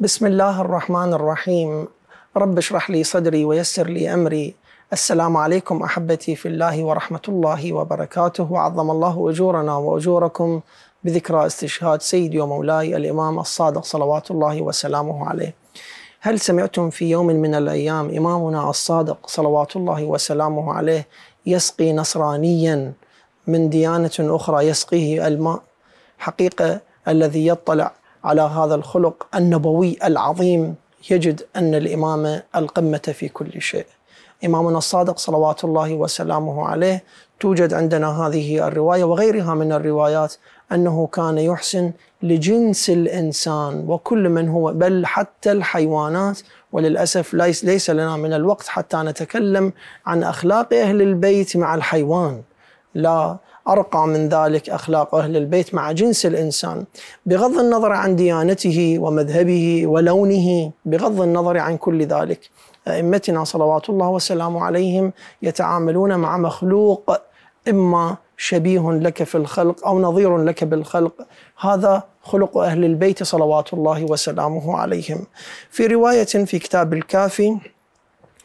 بسم الله الرحمن الرحيم رب اشرح لي صدري ويسر لي امري السلام عليكم احبتي في الله ورحمه الله وبركاته وعظم الله اجورنا واجوركم بذكرى استشهاد سيدي ومولاي الامام الصادق صلوات الله وسلامه عليه. هل سمعتم في يوم من الايام امامنا الصادق صلوات الله وسلامه عليه يسقي نصرانيا من ديانه اخرى يسقيه الماء؟ حقيقه الذي يطلع على هذا الخلق النبوي العظيم يجد أن الإمامة القمة في كل شيء إمامنا الصادق صلوات الله وسلامه عليه توجد عندنا هذه الرواية وغيرها من الروايات أنه كان يحسن لجنس الإنسان وكل من هو بل حتى الحيوانات وللأسف ليس لنا من الوقت حتى نتكلم عن أخلاق أهل البيت مع الحيوان لا أرقى من ذلك أخلاق أهل البيت مع جنس الإنسان بغض النظر عن ديانته ومذهبه ولونه بغض النظر عن كل ذلك أئمتنا صلوات الله وسلامه عليهم يتعاملون مع مخلوق إما شبيه لك في الخلق أو نظير لك بالخلق هذا خلق أهل البيت صلوات الله وسلامه عليهم في رواية في كتاب الكافي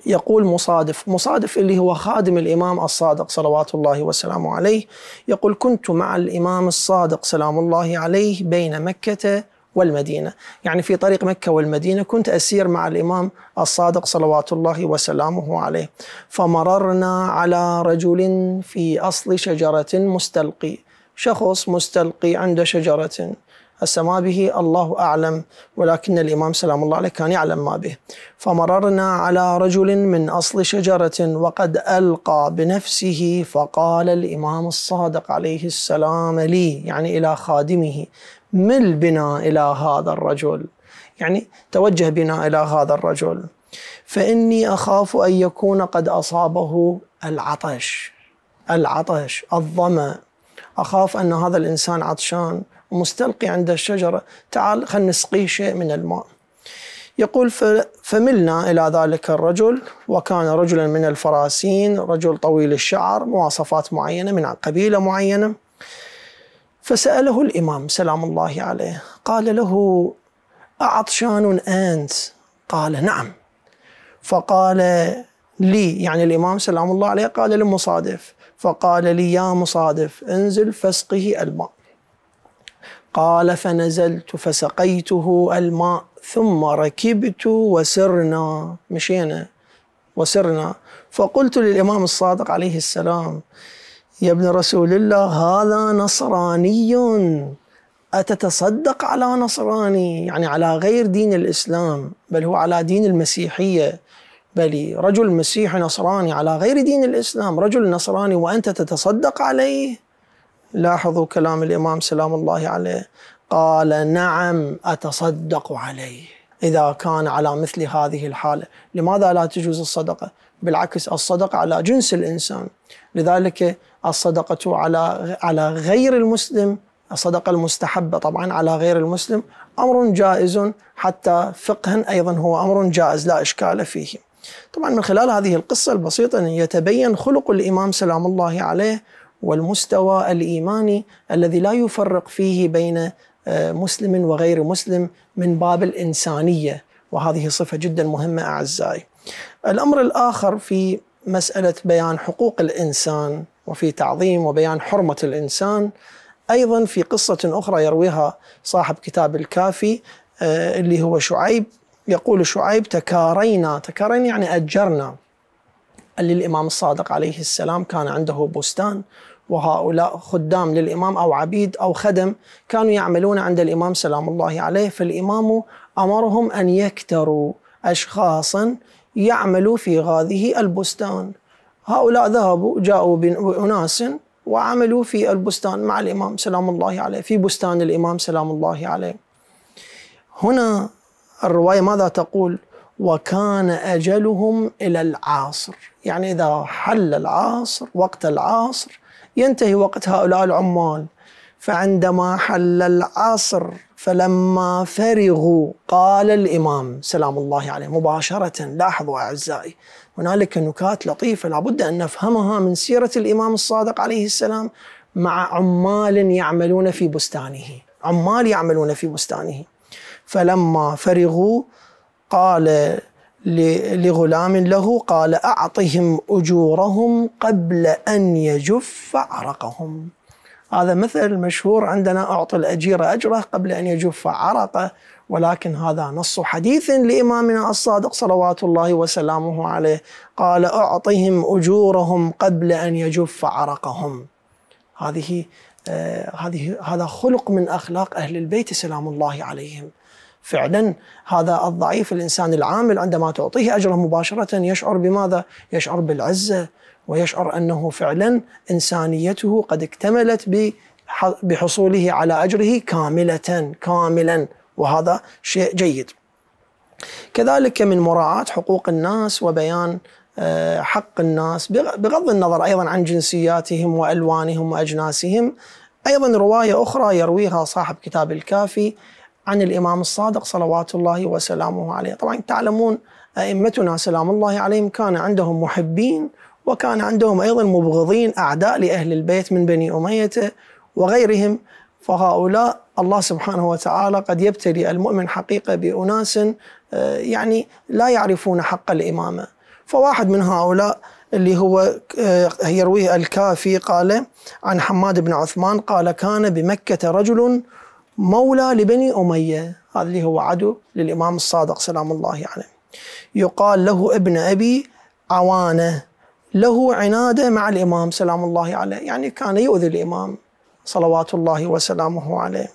يقول مصادف مصادف اللي هو خادم الإمام الصادق صلوات الله وسلامه عليه يقول كنت مع الإمام الصادق سلام الله عليه بين مكة والمدينة يعني في طريق مكة والمدينة كنت أسير مع الإمام الصادق صلوات الله وسلامه عليه فمررنا على رجل في أصل شجرة مستلقي شخص مستلقي عند شجرة هسه ما به الله أعلم ولكن الإمام سلام الله عليه كان يعلم ما به فمررنا على رجل من أصل شجرة وقد ألقى بنفسه فقال الإمام الصادق عليه السلام لي يعني إلى خادمه مل بنا إلى هذا الرجل يعني توجه بنا إلى هذا الرجل فإني أخاف أن يكون قد أصابه العطش العطش الظمأ أخاف أن هذا الإنسان عطشان مستلقي عند الشجرة تعال خل نسقيه شيء من الماء يقول فملنا إلى ذلك الرجل وكان رجلا من الفراسين رجل طويل الشعر مواصفات معينة من قبيلة معينة فسأله الإمام سلام الله عليه قال له أعطشان أنت قال نعم فقال لي يعني الإمام سلام الله عليه قال لمصادف فقال لي يا مصادف انزل فاسقه الماء قال فنزلت فسقيته الماء ثم ركبت وسرنا مشينا وسرنا فقلت للإمام الصادق عليه السلام يا ابن رسول الله هذا نصراني أتتصدق على نصراني يعني على غير دين الإسلام بل هو على دين المسيحية بل رجل مسيحي نصراني على غير دين الإسلام رجل نصراني وأنت تتصدق عليه لاحظوا كلام الإمام سلام الله عليه قال نعم أتصدق عليه إذا كان على مثل هذه الحالة لماذا لا تجوز الصدقة؟ بالعكس الصدقة على جنس الإنسان لذلك الصدقة على على غير المسلم الصدقة المستحبة طبعا على غير المسلم أمر جائز حتى فقها أيضا هو أمر جائز لا إشكال فيه طبعا من خلال هذه القصة البسيطة يتبين خلق الإمام سلام الله عليه والمستوى الايماني الذي لا يفرق فيه بين آه، مسلم وغير مسلم من باب الانسانيه وهذه صفه جدا مهمه اعزائي. الامر الاخر في مساله بيان حقوق الانسان وفي تعظيم وبيان حرمه الانسان ايضا في قصه اخرى يرويها صاحب كتاب الكافي آه، اللي هو شعيب يقول شعيب تكارينا تكارينا يعني اجرنا للامام الصادق عليه السلام كان عنده بستان وهؤلاء خدام للإمام أو عبيد أو خدم كانوا يعملون عند الإمام سلام الله عليه فالإمام أمرهم أن يكتروا أشخاصا يعملوا في هذه البستان هؤلاء ذهبوا جاءوا بأناس وعملوا في البستان مع الإمام سلام الله عليه في بستان الإمام سلام الله عليه هنا الرواية ماذا تقول وكان أجلهم إلى العصر يعني إذا حل العصر وقت العصر ينتهي وقت هؤلاء العمال فعندما حل العصر فلما فرغوا قال الإمام سلام الله عليه مباشرة لاحظوا أعزائي هنالك نكات لطيفة لابد أن نفهمها من سيرة الإمام الصادق عليه السلام مع عمال يعملون في بستانه عمال يعملون في بستانه فلما فرغوا قال لغلام له قال أعطهم أجورهم قبل أن يجف عرقهم هذا مثل مشهور عندنا أعطي الأجير أجره قبل أن يجف عرقه ولكن هذا نص حديث لإمامنا الصادق صلوات الله وسلامه عليه قال أعطهم أجورهم قبل أن يجف عرقهم هذه آه هذه هذا خلق من أخلاق أهل البيت سلام الله عليهم فعلا هذا الضعيف الانسان العامل عندما تعطيه اجره مباشره يشعر بماذا؟ يشعر بالعزه ويشعر انه فعلا انسانيته قد اكتملت بحصوله على اجره كامله كاملا وهذا شيء جيد. كذلك من مراعاه حقوق الناس وبيان آه، حق الناس بغض النظر ايضا عن جنسياتهم والوانهم واجناسهم ايضا روايه اخرى يرويها صاحب كتاب الكافي عن الإمام الصادق صلوات الله وسلامه عليه طبعا تعلمون أئمتنا سلام الله عليهم كان عندهم محبين وكان عندهم أيضا مبغضين أعداء لأهل البيت من بني أمية وغيرهم فهؤلاء الله سبحانه وتعالى قد يبتلي المؤمن حقيقة بأناس آه، يعني لا يعرفون حق الإمامة فواحد من هؤلاء اللي هو آه، يرويه الكافي قال عن حماد بن عثمان قال كان بمكة رجل مولى لبني أمية هذا اللي هو عدو للإمام الصادق سلام الله عليه يقال له ابن أبي عوانة له عنادة مع الإمام سلام الله عليه يعني كان يؤذي الإمام صلوات الله وسلامه عليه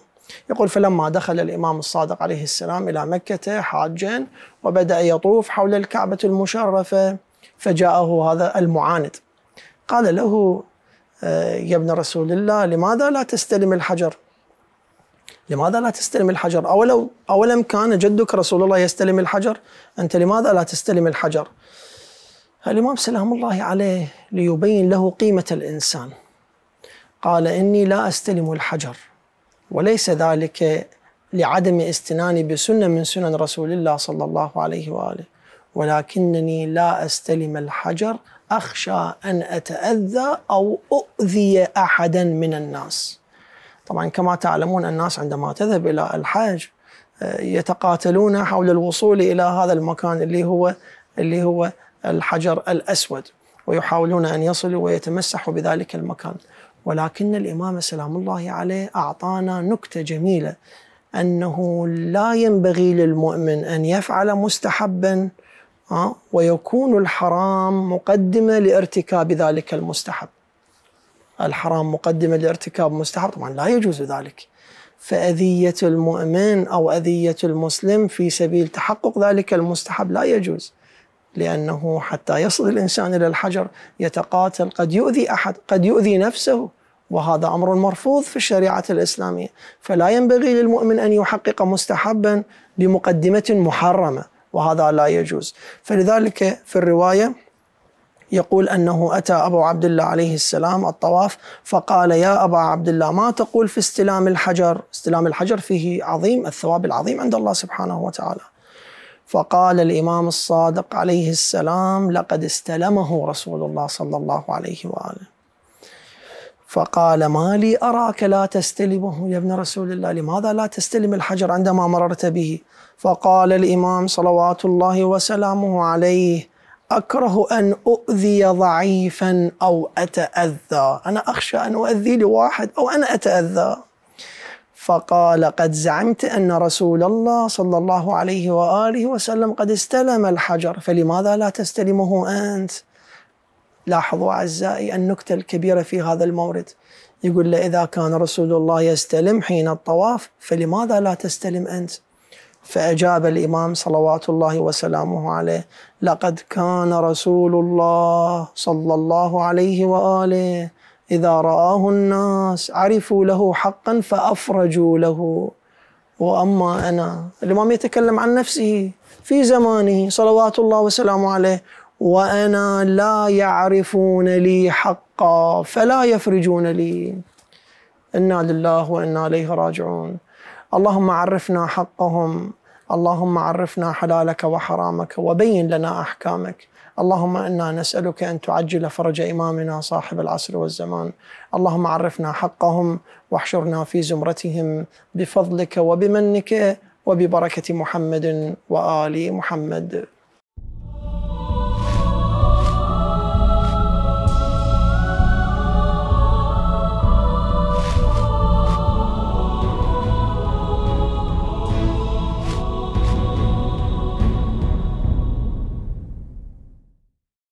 يقول فلما دخل الإمام الصادق عليه السلام إلى مكة حاجا وبدأ يطوف حول الكعبة المشرفة فجاءه هذا المعاند قال له آه، يا ابن رسول الله لماذا لا تستلم الحجر لماذا لا تستلم الحجر أولو أولم كان جدك رسول الله يستلم الحجر أنت لماذا لا تستلم الحجر الإمام سلام الله عليه ليبين له قيمة الإنسان قال إني لا أستلم الحجر وليس ذلك لعدم استناني بسنة من سنن رسول الله صلى الله عليه وآله ولكنني لا أستلم الحجر أخشى أن أتأذى أو أؤذي أحدا من الناس طبعا كما تعلمون الناس عندما تذهب إلى الحج آه، يتقاتلون حول الوصول إلى هذا المكان اللي هو اللي هو الحجر الأسود ويحاولون أن يصلوا ويتمسحوا بذلك المكان ولكن الإمام سلام الله عليه أعطانا نكتة جميلة أنه لا ينبغي للمؤمن أن يفعل مستحبا آه، ويكون الحرام مقدمة لارتكاب ذلك المستحب الحرام مقدمة لارتكاب مستحب طبعا لا يجوز ذلك فأذية المؤمن أو أذية المسلم في سبيل تحقق ذلك المستحب لا يجوز لأنه حتى يصل الإنسان إلى الحجر يتقاتل قد يؤذي أحد قد يؤذي نفسه وهذا أمر مرفوض في الشريعة الإسلامية فلا ينبغي للمؤمن أن يحقق مستحبا بمقدمة محرمة وهذا لا يجوز فلذلك في الرواية يقول أنه أتى أبو عبد الله عليه السلام الطواف فقال يا أبا عبد الله ما تقول في استلام الحجر استلام الحجر فيه عظيم الثواب العظيم عند الله سبحانه وتعالى فقال الإمام الصادق عليه السلام لقد استلمه رسول الله صلى الله عليه وآله فقال ما لي أراك لا تستلمه يا ابن رسول الله لماذا لا تستلم الحجر عندما مررت به فقال الإمام صلوات الله وسلامه عليه أكره أن أؤذي ضعيفا أو أتأذى أنا أخشى أن أؤذي لواحد أو أنا أتأذى فقال قد زعمت أن رسول الله صلى الله عليه وآله وسلم قد استلم الحجر فلماذا لا تستلمه أنت لاحظوا أعزائي النكتة الكبيرة في هذا المورد يقول له إذا كان رسول الله يستلم حين الطواف فلماذا لا تستلم أنت فأجاب الإمام صلوات الله وسلامه عليه لقد كان رسول الله صلى الله عليه وآله إذا رآه الناس عرفوا له حقا فأفرجوا له وأما أنا الإمام يتكلم عن نفسه في زمانه صلوات الله وسلامه عليه وأنا لا يعرفون لي حقا فلا يفرجون لي إنا لله وإنا إليه راجعون اللهم عرفنا حقهم اللهم عرفنا حلالك وحرامك وبين لنا احكامك اللهم انا نسالك ان تعجل فرج امامنا صاحب العصر والزمان اللهم عرفنا حقهم واحشرنا في زمرتهم بفضلك وبمنك وببركه محمد وال محمد